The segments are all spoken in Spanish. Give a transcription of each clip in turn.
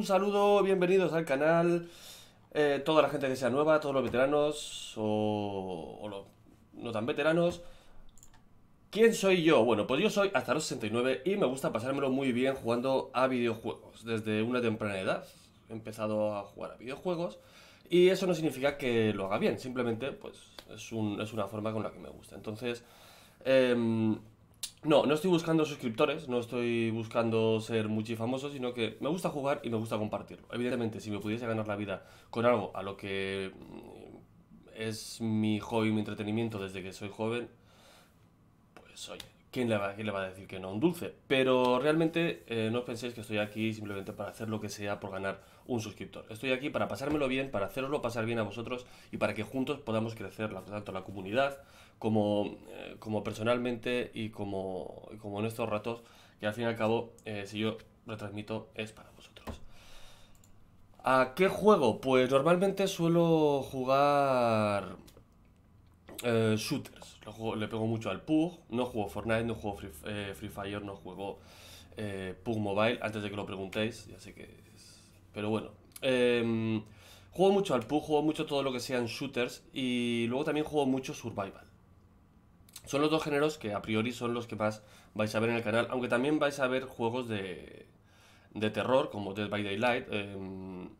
un saludo, bienvenidos al canal. Eh, toda la gente que sea nueva, todos los veteranos o, los no tan veteranos. ¿Quién soy yo? Bueno, pues yo soy hasta los 69 y me gusta pasármelo muy bien jugando a videojuegos desde una temprana edad. He empezado a jugar a videojuegos y eso no significa que lo haga bien, simplemente pues es, una forma con la que me gusta. Entonces, eh, no, no estoy buscando suscriptores, no estoy buscando ser muy famoso, sino que me gusta jugar y me gusta compartirlo. Evidentemente, si me pudiese ganar la vida con algo a lo que mm, es mi hobby, mi entretenimiento desde que soy joven, pues oye, ¿quién le, va, quién le va a decir que no un dulce? Pero realmente eh, no no penséis que estoy aquí simplemente para hacer lo que sea por ganar un suscriptor. Estoy aquí para pasármelo bien, para haceroslo pasar bien a vosotros y para que juntos podamos crecer, tanto la comunidad como, eh, como personalmente y como, como en estos ratos, que al fin y al cabo, eh, si yo retransmito, es para vosotros. ¿A qué juego? Pues normalmente suelo jugar eh, shooters. le pego mucho al PUG. No juego Fortnite, no juego Free, eh, Fire, no juego eh, PUG Mobile. Antes de que lo preguntéis, ya sé que Pero bueno. Em, juego mucho al PUG, juego mucho todo lo que sean shooters. Y luego también juego mucho Survival. Son los dos géneros que a priori son los que más vais a ver en el canal. Aunque también vais a ver juegos de, de terror, como Dead by Daylight. Em,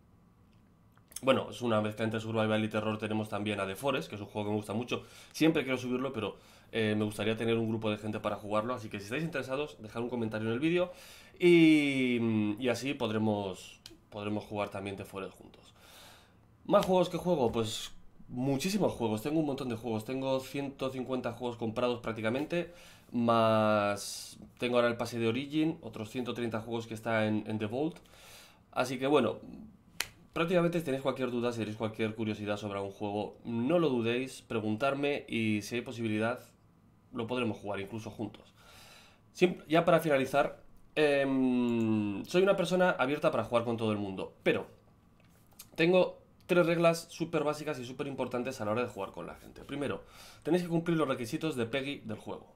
bueno, es una mezcla entre survival y terror. Tenemos también a The Forest, que es un juego que me gusta mucho. Siempre quiero subirlo, pero eh, me gustaría tener un grupo de gente para jugarlo. Así que si estáis interesados, dejad un comentario en el vídeo y, así podremos, podremos jugar también The Forest juntos. ¿Más juegos que juego? Pues muchísimos juegos. Tengo un montón de juegos. Tengo 150 juegos comprados prácticamente. Más tengo ahora el pase de Origin, otros 130 juegos que está en The Vault. Así que bueno, prácticamente si tenéis cualquier duda, si tenéis cualquier curiosidad sobre un juego, no lo dudéis, preguntarme y si hay posibilidad, lo podremos jugar incluso juntos. ya para finalizar, em, soy una persona abierta para jugar con todo el mundo, pero tengo tres reglas súper básicas y súper importantes a la hora de jugar con la gente. Primero, tenéis que cumplir los requisitos de Peggy del juego.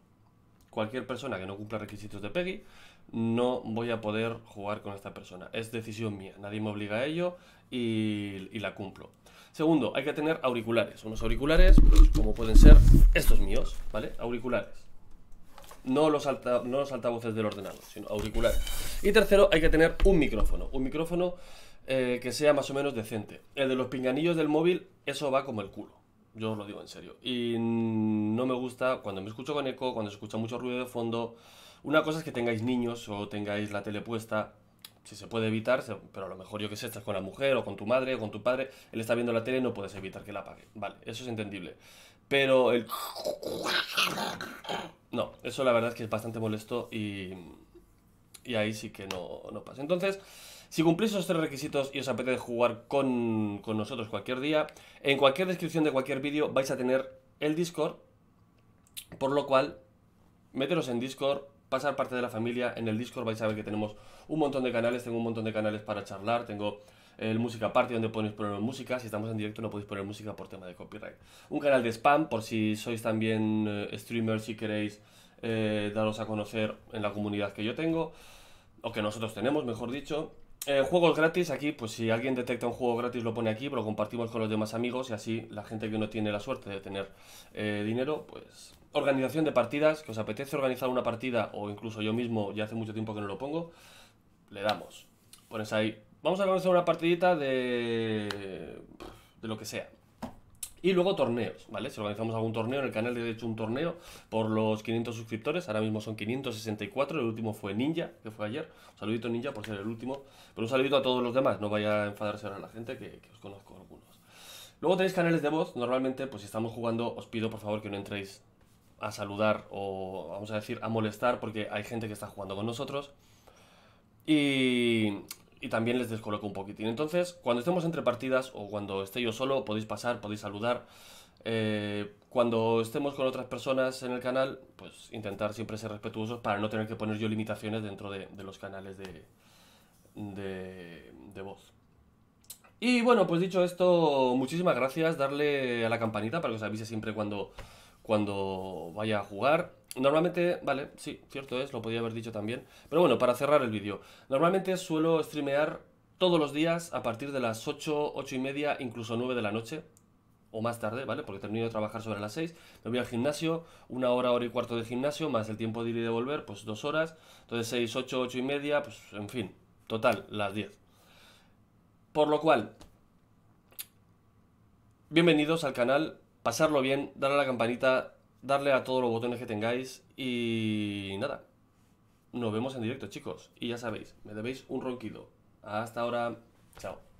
Cualquier persona que no cumpla requisitos de Peggy no voy a poder jugar con esta persona. Es decisión mía, nadie me obliga a ello y, la cumplo. Segundo, hay que tener auriculares. Unos auriculares, pues, como pueden ser estos míos, ¿vale? Auriculares. No los, los altavoces del ordenador, sino auriculares. Y tercero, hay que tener un micrófono. Un micrófono eh, que sea más o menos decente. El de los pinganillos del móvil, eso va como el culo. Yo os lo digo en serio. Y no me gusta cuando me escucho con eco, cuando se escucha mucho ruido de fondo. Una cosa es que tengáis niños o tengáis la tele puesta, si se puede evitar, pero a lo mejor yo que sé, estás con la mujer o con tu madre o con tu padre, él está viendo la tele y no puedes evitar que la apague. Vale, eso es entendible. Pero el... No, eso la verdad es que es bastante molesto y... Y ahí sí que no, no pasa. Entonces, si cumplís esos tres requisitos y os apetece jugar con, con nosotros cualquier día, en cualquier descripción de cualquier vídeo vais a tener el Discord, por lo cual, meteros en Discord, pasar parte de la familia. En el Discord vais a ver que tenemos un montón de canales, tengo un montón de canales para charlar, tengo el música party donde podéis poner música, si estamos en directo no podéis poner música por tema de copyright. Un canal de spam por si sois también eh, streamers y queréis eh, daros a conocer en la comunidad que yo tengo, o que nosotros tenemos, mejor dicho. Eh, juegos gratis, aquí, pues si alguien detecta un juego gratis, lo pone aquí, pero lo compartimos con los demás amigos y así la gente que no tiene la suerte de tener eh, dinero, pues. Organización de partidas, que os apetece organizar una partida, o incluso yo mismo ya hace mucho tiempo que no lo pongo, le damos. Pones ahí. Vamos a organizar una partidita de. de lo que sea. Y luego torneos, ¿vale? Si organizamos algún torneo, en el canal he hecho un torneo por los 500 suscriptores, ahora mismo son 564, el último fue Ninja, que fue ayer. Un saludito Ninja por ser el último, pero un saludito a todos los demás, no vaya a enfadarse ahora la gente, que os conozco algunos. Luego tenéis canales de voz, normalmente, pues si estamos jugando, os pido por favor que no entréis a saludar o, vamos a decir, a molestar, porque hay gente que está jugando con nosotros. Y y también les descoloco un poquitín. Entonces, cuando estemos entre partidas o cuando esté yo solo, podéis pasar, podéis saludar. Eh, cuando estemos con otras personas en el canal, pues intentar siempre ser respetuosos para no tener que poner yo limitaciones dentro de, los canales de, voz. Y bueno, pues dicho esto, muchísimas gracias. Darle a la campanita para que os avise siempre cuando, cuando vaya a jugar. Normalmente, vale, sí, cierto es, lo podía haber dicho también. Pero bueno, para cerrar el vídeo. Normalmente suelo streamear todos los días a partir de las 8, 8 y media, incluso 9 de la noche. O más tarde, ¿vale? Porque termino de trabajar sobre las 6. Me voy al gimnasio, una hora, hora y cuarto de gimnasio, más el tiempo de ir y de volver, pues dos horas. Entonces 6, 8, 8 y media, pues en fin, total, las 10. Por lo cual, bienvenidos al canal, pasarlo bien, darle a la campanita, darle a todos los botones que tengáis y nada. Nos vemos en directo, chicos. Y ya sabéis, me debéis un ronquido. Hasta ahora. Chao.